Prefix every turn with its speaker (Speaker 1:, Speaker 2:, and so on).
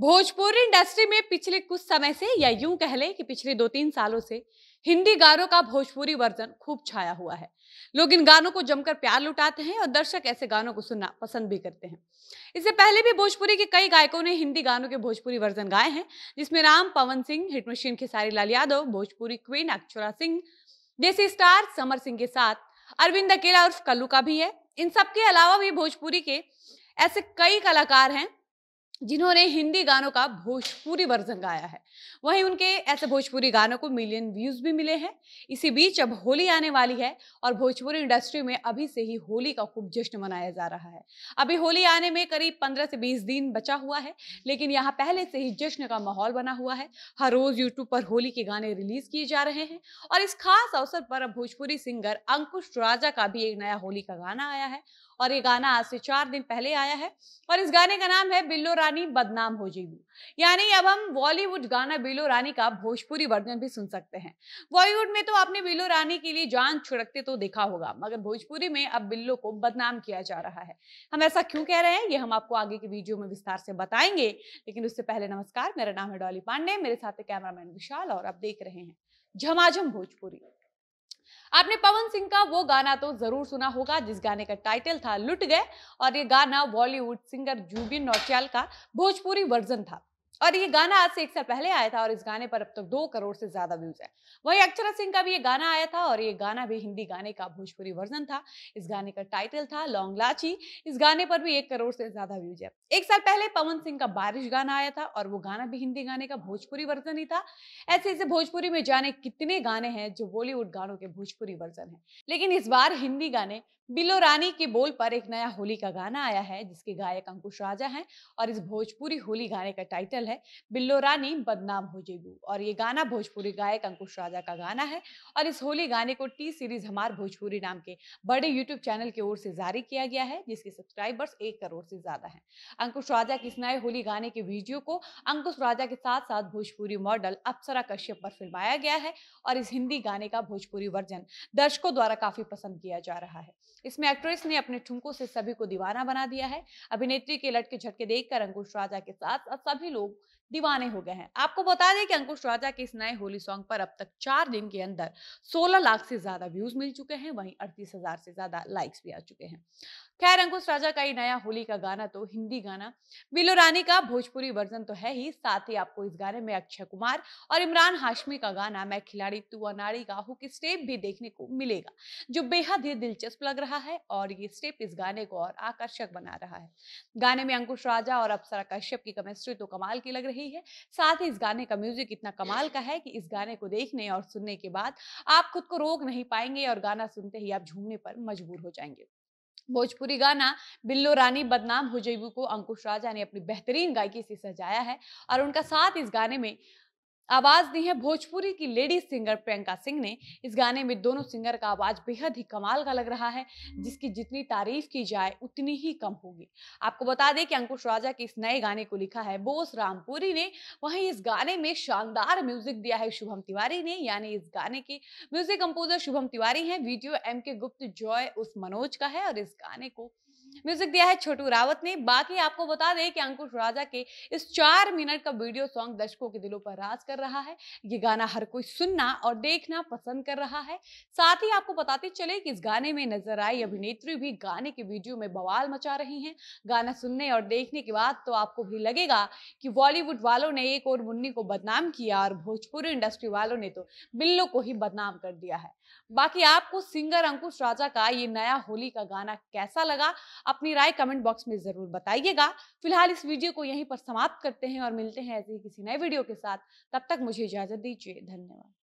Speaker 1: Bhojpuri industry में पिछले कुछ समय से या यूं कह लें कि पिछले दो तीन सालों से हिंदी गानों का भोजपुरी वर्जन खूब छाया हुआ है लोग इन गानों को जमकर प्यार लुटाते हैं और दर्शक ऐसे गानों को सुनना पसंद भी करते हैं इससे पहले भी भोजपुरी के कई गायकों ने हिंदी गानों के भोजपुरी वर्जन गाए हैं जिसमें राम Pawan Singh hit machine Khesari Lal Yadav Bhojpuri queen Akshara Singh जैसे स्टार समर सिंह के साथ अरविंद अकेला उर्फ कल्लू का भी है इन सबके अलावा भी भोजपुरी के ऐसे कई कलाकार हैं जिन्होंने हिंदी गानों का भोजपुरी वर्जन गाया है वहीं उनके ऐसे भोजपुरी गानों को मिलियन व्यूज भी मिले हैं इसी बीच अब होली आने वाली है और भोजपुरी इंडस्ट्री में अभी से ही होली का खूब जश्न मनाया जा रहा है अभी होली आने में करीब पंद्रह से बीस दिन बचा हुआ है लेकिन यहाँ पहले से ही जश्न का माहौल बना हुआ है हर रोज यूट्यूब पर होली के गाने रिलीज किए जा रहे हैं और इस खास अवसर पर अब भोजपुरी सिंगर अंकुश राजा का भी एक नया होली का गाना आया है और ये गाना आज से चार दिन पहले आया है और इस गाने का नाम है बिल्लो रानी बदनाम हो जाएगी यानी अब हम बॉलीवुड गाना बिल्लो रानी का भोजपुरी वर्जन भी सुन सकते हैं बॉलीवुड में तो आपने बिल्लो रानी के लिए जान छिड़कते तो देखा होगा मगर भोजपुरी में अब बिल्लो को बदनाम किया जा रहा है हम ऐसा क्यों कह रहे हैं ये हम आपको आगे की वीडियो में विस्तार से बताएंगे लेकिन उससे पहले नमस्कार मेरा नाम है डॉली पांडे मेरे साथ कैमरामैन विशाल और आप देख रहे हैं झमाझम भोजपुरी आपने पवन सिंह का वो गाना तो जरूर सुना होगा जिस गाने का टाइटल था लुट गए और ये गाना बॉलीवुड सिंगर जूबिन नौटियाल का भोजपुरी वर्जन था और ये गाना आज से एक साल पहले आया था और इस गाने पर अब तक तो दो करोड़ से ज्यादा व्यूज है वही अक्षरा सिंह का भी ये गाना आया था और ये गाना भी हिंदी गाने का भोजपुरी वर्जन था इस गाने का टाइटल था लॉन्ग लाची इस गाने पर भी एक करोड़ से ज्यादा व्यूज है एक साल पहले पवन सिंह का बारिश गाना आया था और वो गाना भी हिंदी गाने का भोजपुरी वर्जन ही था ऐसे ऐसे भोजपुरी में जाने कितने गाने हैं जो बॉलीवुड गानों के भोजपुरी वर्जन है लेकिन इस बार हिंदी गाने बिलो रानी के बोल पर एक नया होली का गाना आया है जिसके गायक अंकुश राजा हैं और इस भोजपुरी होली गाने का टाइटल है बिल्लो रानी बदनाम हो जेगू और ये गाना भोजपुरी गायक अंकुश राजा का गाना है और इस होली गाने को टी सीरीज हमार भोजपुरी नाम के बड़े यूट्यूब चैनल की ओर से जारी किया गया है जिसके सब्सक्राइबर्स एक करोड़ से ज्यादा है अंकुश राजा के इस नए होली गाने के वीडियो को अंकुश राजा के साथ साथ भोजपुरी मॉडल अप्सरा कश्यप पर फिल्माया गया है और इस हिंदी गाने का भोजपुरी वर्जन दर्शकों द्वारा काफी पसंद किया जा रहा है इसमें एक्ट्रेस ने अपने ठुमकों से सभी को दीवाना बना दिया है अभिनेत्री के लटके झटके देखकर अंकुश राजा के साथ सभी लोग दीवाने हो गए हैं आपको बता दें कि अंकुश राजा के इस नए होली सॉन्ग पर अब तक चार दिन के अंदर 16 लाख से ज्यादा व्यूज मिल चुके हैं वहीं अड़तीस हजार से ज्यादा लाइक्स भी आ चुके हैं खैर अंकुश राजा का ये नया होली का गाना तो हिंदी गाना बिलो रानी का भोजपुरी वर्जन तो है ही साथ ही आपको इस गाने में अक्षय कुमार और इमरान हाशमी का गाना मैं खिलाड़ी तू अनाड़ी का हुक स्टेप भी देखने को मिलेगा जो बेहद ही दिलचस्प लग रहा है और ये स्टेप इस गाने को और आकर्षक बना रहा है गाने में अंकुश राजा और अप्सरा कश्यप की केमिस्ट्री तो कमाल की लग रही रही है साथ ही इस गाने का म्यूजिक इतना कमाल का है कि इस गाने को देखने और सुनने के बाद आप खुद को रोक नहीं पाएंगे और गाना सुनते ही आप झूमने पर मजबूर हो जाएंगे भोजपुरी गाना बिल्लो रानी बदनाम हो को अंकुश राजा ने अपनी बेहतरीन गायकी से सजाया है और उनका साथ इस गाने में आवाज दी है भोजपुरी की लेडी सिंगर प्रियंका सिंह ने इस गाने में दोनों सिंगर का आवाज बेहद ही कमाल का लग रहा है जिसकी जितनी तारीफ की जाए उतनी ही कम होगी आपको बता दें कि अंकुश राजा के इस नए गाने को लिखा है बोस रामपुरी ने वहीं इस गाने में शानदार म्यूजिक दिया है शुभम तिवारी ने यानी इस गाने के म्यूजिक कंपोजर शुभम तिवारी है वीडियो एम के गुप्त जॉय उस मनोज का है और इस गाने को म्यूजिक दिया है छोटू रावत ने बाकी आपको बता दें कि अंकुश राजा के इस चार मिनट का वीडियो सॉन्ग दर्शकों के दिलों पर राज कर रहा है ये गाना हर कोई सुनना और देखना पसंद कर रहा है साथ ही आपको बताते चले कि इस गाने में नजर आई अभिनेत्री भी गाने के वीडियो में बवाल मचा रही हैं गाना सुनने और देखने के बाद तो आपको भी लगेगा कि बॉलीवुड वालों ने एक और मुन्नी को बदनाम किया और भोजपुरी इंडस्ट्री वालों ने तो बिल्लो को ही बदनाम कर दिया है बाकी आपको सिंगर अंकुश राजा का ये नया होली का गाना कैसा लगा अपनी राय कमेंट बॉक्स में ज़रूर बताइएगा फिलहाल इस वीडियो को यहीं पर समाप्त करते हैं और मिलते हैं ऐसे ही किसी नए वीडियो के साथ तब तक मुझे इजाज़त दीजिए धन्यवाद